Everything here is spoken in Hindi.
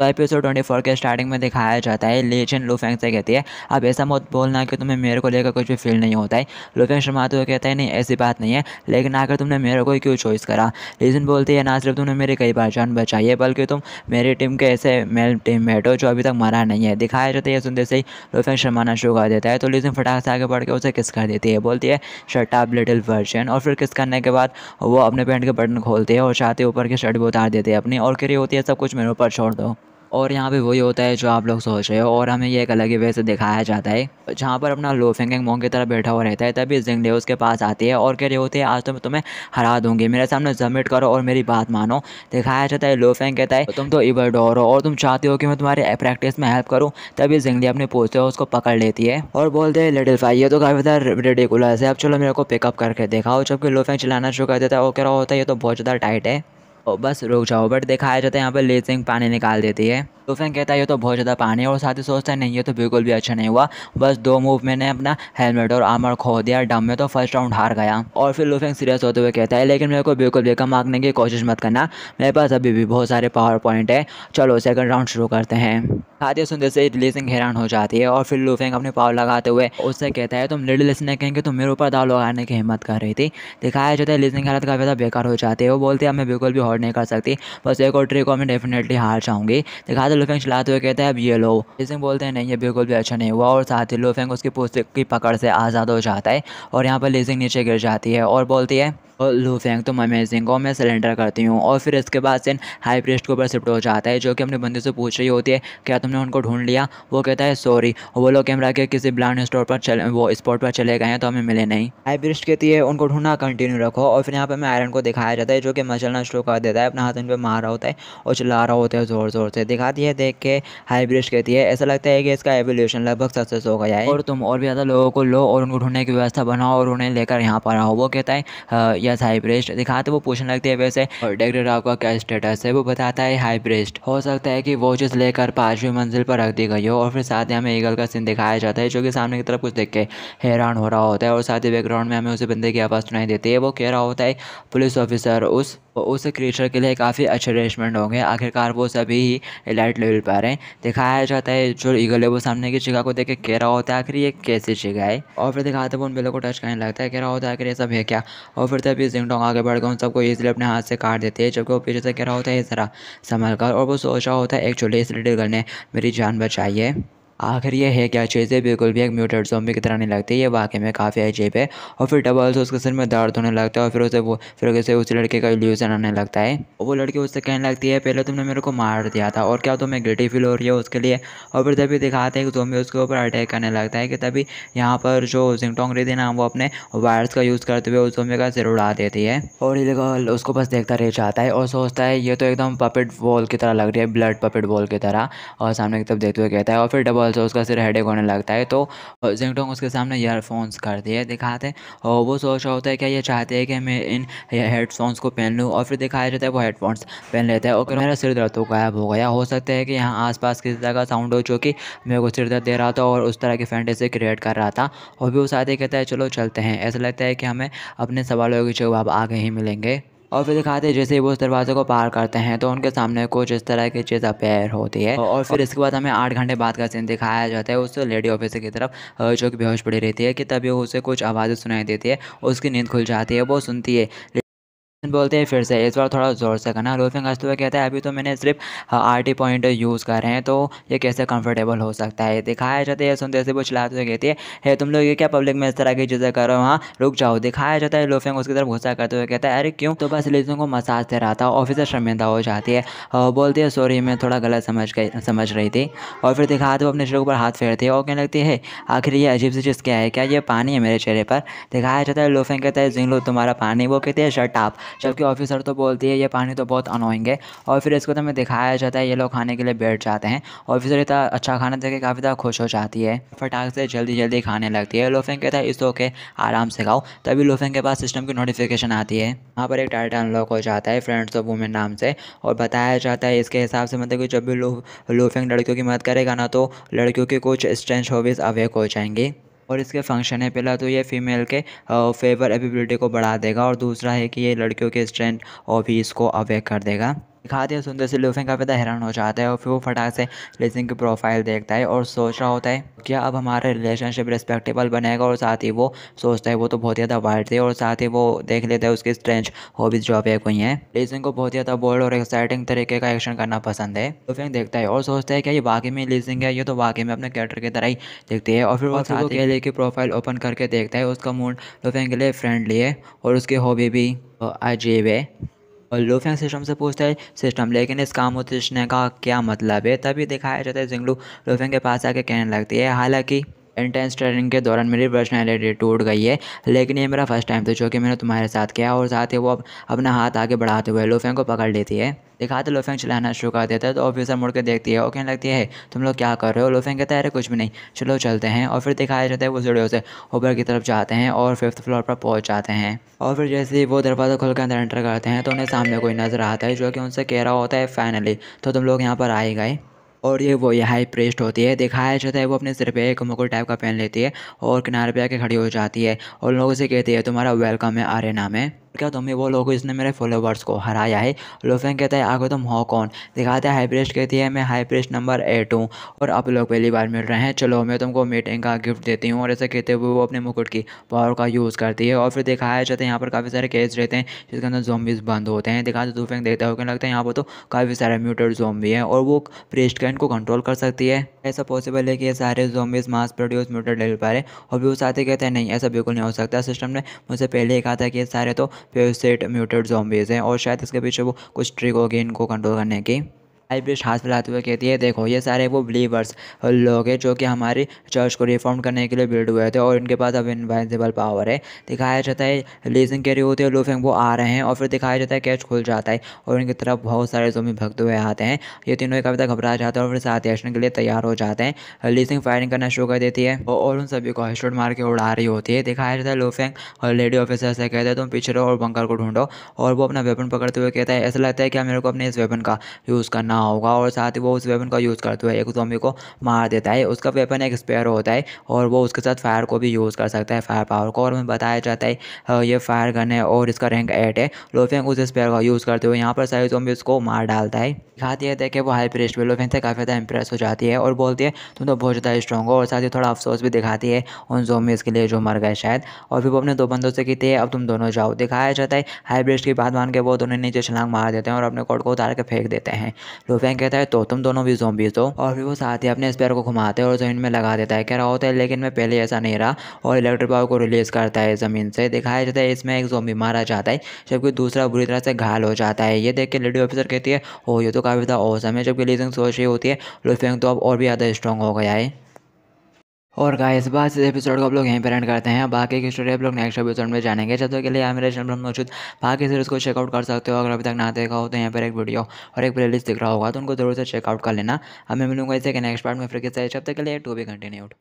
तो एपिसोड ट्वेंटी फोर के स्टार्टिंग में दिखाया जाता है लेजेंड लूफेंग से कहती है अब ऐसा मत बोलना कि तुम्हें मेरे को लेकर कुछ भी फील नहीं होता है लूफेंग शर्माते हुए कहता है नहीं ऐसी बात नहीं है लेकिन आकर तुमने मेरे को क्यों चॉइस करा लेजेंड बोलती है ना सिर्फ तुमने मेरी कई बार जान बचाई है बल्कि तुम मेरी टीम के ऐसे मेल टीम मेट हो जो अभी तक मरा नहीं है दिखाया जाता है सुनते से ही लूफेंग शर्माना शुरू कर देता है तो लेजेंड फटाक से आगे बढ़ के उसे किस कर देती है बोलती है शर्ट आप लिटिल वर्जन और फिर किस करने के बाद वो अपने पैंट के बटन खोलती है और चाहते ऊपर की शर्ट भी उतार देती है अपनी और करी होती है सब कुछ मेरे ऊपर छोड़ दो और यहाँ पे वही होता है जो आप लोग सोच रहे हो और हमें ये एक अलग ही वे से दिखाया जाता है जहाँ पर अपना लो फेंकिंग मोंग की तरह बैठा हुआ रहता है तभी जिंगडे उसके पास आती है और कह रही होती है आज तो मैं तुम्हें हरा दूंगी मेरे सामने जमिट करो और मेरी बात मानो दिखाया जाता है लो फेंग कहता है तुम तो डोर हो और तुम चाहते हो कि मैं तुम्हारी प्रैक्टिस में हेल्प करूँ तभी जिंगडे अपने पूछते हो उसको पकड़ लेती है और बोलते हैं लिटिल फाई ये तो काफ़ी ज़्यादा रेडिकुलर है अब चलो मेरे को पिकअप करके दिखाओ जबकि लो फेंग चलाना शुरू कर देता है वो कह रहा होता है ये तो बहुत ज़्यादा टाइट है और बस रुक जाओ बट दिखाया जाता तो है यहाँ पर लीड सिंह पानी निकाल देती है तो फिर कहता है ये तो बहुत ज़्यादा पानी है और साथ ही सोचता है नहीं ये तो बिल्कुल भी अच्छा नहीं हुआ बस दो मूव मैंने अपना हेलमेट और आमर खो दिया डम में तो फर्स्ट राउंड हार गया और फिर लुफिंग सीरियस होते हुए कहता है लेकिन मेरे को बिल्कुल भी कम आंकने की कोशिश मत करना मेरे पास अभी भी बहुत सारे पावर पॉइंट है चलो सेकंड राउंड शुरू करते हैं साथ ही सुनते से लीसिंग हैरान हो जाती है और फिर लूफेंग अपने पाव लगाते हुए उससे कहता है तुम लिटिल स्नैक कहेंगे तुम मेरे ऊपर दाव लगाने की हिम्मत कर रही थी दिखाया जाता है लीसिंग हालत काफ़ी ज़्यादा बेकार हो जाती है वो बोलते हैं मैं बिल्कुल भी हॉर्ड नहीं कर सकती बस एक और ट्रिक को मैं डेफिनेटली हार जाऊँगी दिखाते लूफेंग चलाते हुए कहते हैं अब ये लो लिजिंग बोलते हैं नहीं ये बिल्कुल भी अच्छा नहीं हुआ और साथ ही लूफेंग उसकी पुस्तक की पकड़ से आज़ाद हो जाता है और यहाँ पर लिजिंग नीचे गिर जाती है और बोलती है और लो फेंक तो अमेजिंग और मैं सिलेंडर करती हूँ और फिर इसके बाद सिन हाई प्रेस्ट के ऊपर शिफ्ट हो जाता है जो कि अपने बंदे से पूछ रही होती है क्या तुमने उनको ढूंढ लिया वो कहता है सॉरी वो लोग कैमरा के किसी ब्लाउंड स्टोर पर चले वो स्पॉट पर चले गए हैं तो हमें मिले नहीं हाई प्रेस्ट कहती है उनको ढूंढना कंटिन्यू रखो और फिर यहाँ पर हमें आयरन को दिखाया जाता है जो कि मचलना शुरू कर देता है अपना हाथ इन पर मार रहा होता है और चला रहा होता है ज़ोर ज़ोर से दिखाती है देख के हाई प्रेस्ट कहती है ऐसा लगता है कि इसका एवोल्यूशन लगभग सक्सेस हो गया है और तुम और भी ज़्यादा लोगों को लो और उनको ढूंढने की व्यवस्था बनाओ और उन्हें लेकर यहाँ पर आओ वो कहता है किया हाई हाइब्रेस्ट दिखाते वो पूछने लगते हैं वैसे और डायरेक्टर राव का क्या स्टेटस है वो बताता है हाई हाइब्रेस्ट हो सकता है कि वो चीज लेकर पांचवी मंजिल पर रख दी गई हो और फिर साथ ही हमें ईगल का सीन दिखाया जाता है जो कि सामने की तरफ कुछ देख के हैरान हो रहा होता है और साथ ही बैकग्राउंड में हमें उसे बंदे की आवाज़ सुनाई देती है वो कह रहा होता है पुलिस ऑफिसर उस तो उस क्रिएचर के लिए काफ़ी अच्छे अरेंजमेंट होंगे आखिरकार वो सभी ही एलाइट लेवल पर हैं दिखाया जाता है जो ईगल है वो सामने की जगह को देखे कह रहा होता है आखिर ये कैसी जगह है और फिर दिखाते वो उन बिलों को टच करने लगता है कह रहा होता है आखिर ये सब है क्या और फिर तभी जिंगडोंग आगे बढ़ गए उन सबको ईजिली अपने हाथ से काट देते हैं जबकि वो पीछे से कह रहा होता है इस तरह संभल कर और वो सोच रहा होता है एक्चुअली इस लिटिल गर्ल ने मेरी जान बचाई है आखिर ये है क्या चीज़ है बिल्कुल भी एक म्यूटेड जोम्बी की तरह नहीं लगती ये वाकई में काफ़ी अजीब है और फिर डबल से उसके सिर में दर्द होने लगता है और फिर उसे वो फिर उसे उस लड़के का इल्यूजन आने लगता है और वो लड़की उससे कहने लगती है पहले तुमने मेरे को मार दिया था और क्या तुम्हें गिल्टी फील हो रही है उसके लिए और फिर तभी दिखाते हैं कि जोम्बी उसके ऊपर अटैक करने लगता है कि तभी यहाँ पर जो टोंग रही थी ना वो अपने वायरस का यूज़ करते हुए उस जोम्बी का सिर उड़ा देती है और उसको बस देखता रह जाता है और सोचता है ये तो एकदम पपेट वॉल की तरह लग रही है ब्लड पपेट वॉल की तरह और सामने की तरफ देखते हुए कहता है और फिर डबल से उसका सिर हेडेक होने लगता है तो जिंगटोंग उसके सामने ईयरफोन्स कर दिए दिखाते हैं और वो सोच रहा होता है क्या ये चाहते हैं कि मैं इन हेडफोन्स को पहन लूँ और फिर दिखाया जाता है वो हेडफोन्स पहन लेता है और मेरा सिर दर्द तो गायब हो गया हो सकता है कि यहाँ आसपास किसी तरह का साउंड हो जो कि मेरे को सिर दर्द दे रहा था और उस तरह की फैंटेसी क्रिएट कर रहा था और भी वो साथ ही कहता है चलो चलते हैं ऐसा लगता है कि हमें अपने सवालों के जवाब आगे ही मिलेंगे और फिर दिखाते हैं जैसे ही वो उस दरवाजे को पार करते हैं तो उनके सामने कुछ इस तरह की चीज़ अपेयर होती है और फिर इसके बाद हमें आठ घंटे बाद का सीन दिखाया जाता है उस लेडी ऑफिसर की तरफ जो कि बेहोश पड़ी रहती है कि तभी उसे कुछ आवाज़ें सुनाई देती है उसकी नींद खुल जाती है वो सुनती है बोलते हैं फिर से इस बार थोड़ा ज़ोर से करना रोफिंग हंसते कहता है अभी तो मैंने सिर्फ हाँ, टी पॉइंट यूज़ कर रहे हैं तो ये कैसे कंफर्टेबल हो सकता है दिखाया जाता है सुनते से वो चिल्लाते हुए कहती है हे तुम लोग ये क्या पब्लिक में इस तरह की चीज़ें करो वहाँ रुक जाओ दिखाया जाता है लोफिंग उसकी तरफ गुस्सा करते हुए कहता है अरे क्यों तो बस लेजों को मसाज दे रहा था ऑफिसर शर्मिंदा हो जाती है बोलती है सॉरी मैं थोड़ा गलत समझ गई समझ रही थी और फिर दिखाते वो अपने चेहरे ऊपर हाथ फेरती है और कहने लगती है आखिर ये अजीब सी चीज़ क्या है क्या ये पानी है मेरे चेहरे पर दिखाया जाता है लोफिंग कहता है जिंग लो तुम्हारा पानी वो कहती है शर्ट आप जबकि ऑफिसर तो बोलती है ये पानी तो बहुत अनोइंग है और फिर इसको तो हमें दिखाया जाता है ये लोग खाने के लिए बैठ जाते हैं ऑफिसर इतना अच्छा खाना देखे काफ़ी ज़्यादा खुश हो जाती है फटाक से जल्दी जल्दी खाने लगती है लोफेंग कहता है इस ओके आराम से खाओ तभी लोफेंग के पास सिस्टम की नोटिफिकेशन आती है वहाँ पर एक टाइटल अनलॉक हो जाता है फ्रेंड्स ऑफ वुमेन नाम से और बताया जाता है इसके हिसाब से मतलब कि जब भी लोफेंग लड़कियों की मदद करेगा ना तो लड़कियों के कुछ स्ट्रेंच हॉबीज़ अवेक हो जाएंगी और इसके फंक्शन है पहला तो ये फीमेल के फेवर एबिलिटी को बढ़ा देगा और दूसरा है कि ये लड़कियों के स्ट्रेंथ और भी इसको अवेयर कर देगा दिखाते हैं सुंदर सिलोफेन काफ़ी ज़्यादा हैरान हो जाता है और फिर वो फटाक से लेसिंग की प्रोफाइल देखता है और सोच रहा होता है क्या अब हमारा रिलेशनशिप रिस्पेक्टेबल बनेगा और साथ ही वो सोचता है वो तो बहुत ज़्यादा वाइट थे और साथ ही वो देख लेता है उसकी स्ट्रेंच हॉबीज़ जो अपेक हुई हैं लेसिंग को बहुत ज़्यादा बोल्ड और एक्साइटिंग तरीके का एक्शन करना पसंद है लोफेंग तो देखता है और सोचता है क्या ये वाकई में लेसिंग है ये तो वाकई में अपने कैरेक्टर की तरह ही देखती है और फिर वो साथ ही की प्रोफाइल ओपन करके देखता है उसका मूड लोफेंग तो के लिए फ्रेंडली है और उसकी हॉबी भी अजीब है और लोफियांग सिस्टम से पूछता है सिस्टम लेकिन इस काम उतने का क्या मतलब है तभी दिखाया जाता है जिंगलू लोफेंग के पास आके कहने लगती है हालांकि इंटेंस ट्रेनिंग के दौरान मेरी पर्सनैलिटी टूट गई है लेकिन ये मेरा फर्स्ट टाइम था जो कि मैंने तुम्हारे साथ किया और साथ ही वो अब अपना हाथ आगे बढ़ाते हुए लोफेंग को पकड़ लेती है दिखाते लोफेंग चलाना शुरू कर देता है तो ऑफिसर मुड़ के देखती है और कहने लगती है तुम लोग क्या कर रहे हो लोफेंग कहता है अरे कुछ भी नहीं चलो चलते हैं और फिर दिखाया जाता है वो जुड़े से ऊपर की तरफ जाते हैं और फिफ्थ फ्लोर पर पहुँच जाते हैं और फिर जैसे ही वो दरवाज़ा के अंदर एंटर करते हैं तो उन्हें सामने कोई नज़र आता है जो कि उनसे कह रहा होता है फाइनली तो तुम लोग यहाँ पर आए गए और ये वो ये हाई प्रेस्ट होती है दिखाया जाता है वो अपने सिर पे एक मुकुल टाइप का पहन लेती है और किनारे पे आके खड़ी हो जाती है और लोगों से कहती है तुम्हारा वेलकम है आर्यना में क्या तुम वो लोग इसने जिसने मेरे फॉलोवर्स को हराया है लोफेंग कहता है आगे तुम हो कौन हैं हाई हाईप्रेस्ट कहती है मैं हाईप्रेस्ट नंबर एट हूँ और आप लोग पहली बार मिल रहे हैं चलो मैं तुमको मीटिंग का गिफ्ट देती हूँ और ऐसे कहते हुए वो अपने मुकुट की पावर का यूज़ करती है और फिर दिखाया जाता है यहाँ पर काफ़ी सारे केस रहते हैं जिसके अंदर जोम्बिस बंद होते हैं दिखाते लोफेंग देखते हो लगता है यहाँ पर तो काफ़ी सारे म्यूटेड जोम्बी हैं और वो प्रेस्ट का इनको कंट्रोल कर सकती है ऐसा पॉसिबल है कि ये सारे जोम्बिस मास प्रोड्यूस म्यूटेड डेल पा रहे और भी वो साथ ही कहते हैं नहीं ऐसा बिल्कुल नहीं हो सकता सिस्टम ने मुझसे पहले ही कहा था कि ये सारे तो फिर सेट म्यूटेड जॉम्बीज़ हैं और शायद इसके पीछे वो कुछ ट्रिक होगी इनको कंट्रोल करने की आई ब्रिश हाथ फैलाते हुए कहती है देखो ये सारे वो बिलीवर्स लोग हैं जो कि हमारी चर्च को रिफॉर्म करने के लिए बिल्ड हुए थे और इनके पास अब इन्वेंसिबल पावर है दिखाया जाता है लीजिंग कैरी होती है लूफेंग वो आ रहे हैं और फिर दिखाया जाता है कैच खुल जाता है और इनकी तरफ बहुत सारे जो भक्त हुए आते हैं ये तीनों एक अभी तक घबरा जाते हैं और फिर साथ के लिए तैयार हो जाते हैं लीजिंग फायरिंग करना शुरू कर देती है और उन सभी को हॉस्टोट मार के उड़ा रही होती है दिखाया जाता है लूफेंग और लेडी ऑफिसर से कहते हैं तुम पीछे रहो और बंकर को ढूंढो और वो अपना वेपन पकड़ते हुए कहता है ऐसा लगता है कि मेरे को अपने इस वेपन का यूज़ करना रहा होगा और साथ ही वो उस वेपन का यूज़ करते हुए एक जॉम्बी को मार देता है उसका वेपन एक स्पेयर होता है और वो उसके साथ फायर को भी यूज़ कर सकता है फायर पावर को और हमें बताया जाता है ये फायर गन है और इसका रैंक एट है लोफेंग उस स्पेयर का यूज़ करते हुए यहाँ पर सारे जॉम्बी उसको मार डालता है दिखाती है कि वो हाई प्रेस्ट में लोफेंग से काफ़ी ज़्यादा इंप्रेस हो जाती है और बोलती है तुम तो बहुत ज़्यादा स्ट्रॉग हो और साथ ही थोड़ा अफसोस भी दिखाती है उन जोम्बिस के लिए जो मर गए शायद और फिर वो अपने दो बंदों से कहते हैं अब तुम दोनों जाओ दिखाया जाता है हाई ब्रिज की बात मान के वो दोनों नीचे छलांग मार देते हैं और अपने कोट को उतार के फेंक देते हैं लुफेंग कहता है तो तुम दोनों भी जोम्बीज हो और फिर वो साथ ही अपने स्पेयर को घुमाते हैं और जमीन में लगा देता है कह रहा होता है लेकिन मैं पहले ऐसा नहीं रहा और इलेक्ट्रिक पावर को रिलीज करता है ज़मीन से दिखाया जाता है इसमें एक जोम्बी मारा जाता है जबकि दूसरा बुरी तरह से घायल हो जाता है ये देख के लेडी ऑफिसर कहती है ओ ये तो काफ़ी ज़्यादा औसम है जबकि लीजिंग सोच रही होती है लुफेंग तो अब और भी ज़्यादा स्ट्रॉन्ग हो गया है और इस बात इस एपिसोड को आप लोग यहीं पर एंड करते हैं बाकी की स्टोरी आप लोग नेक्स्ट एपिसोड में जानेंगे जब तक तो के लिए मेरे चैनल पर मौजूद बाकी सीरीज को चेकआउट कर सकते हो अगर अभी तक ना देखा हो तो यहाँ पर एक वीडियो और एक प्लेलिस्ट दिख रहा होगा तो उनको जरूर से चेकआउट कर लेना अब मैं मिलूंगा इसे के नेक्स्ट पार्ट में फिर किस तक के लिए टू बी कंटिन्यूड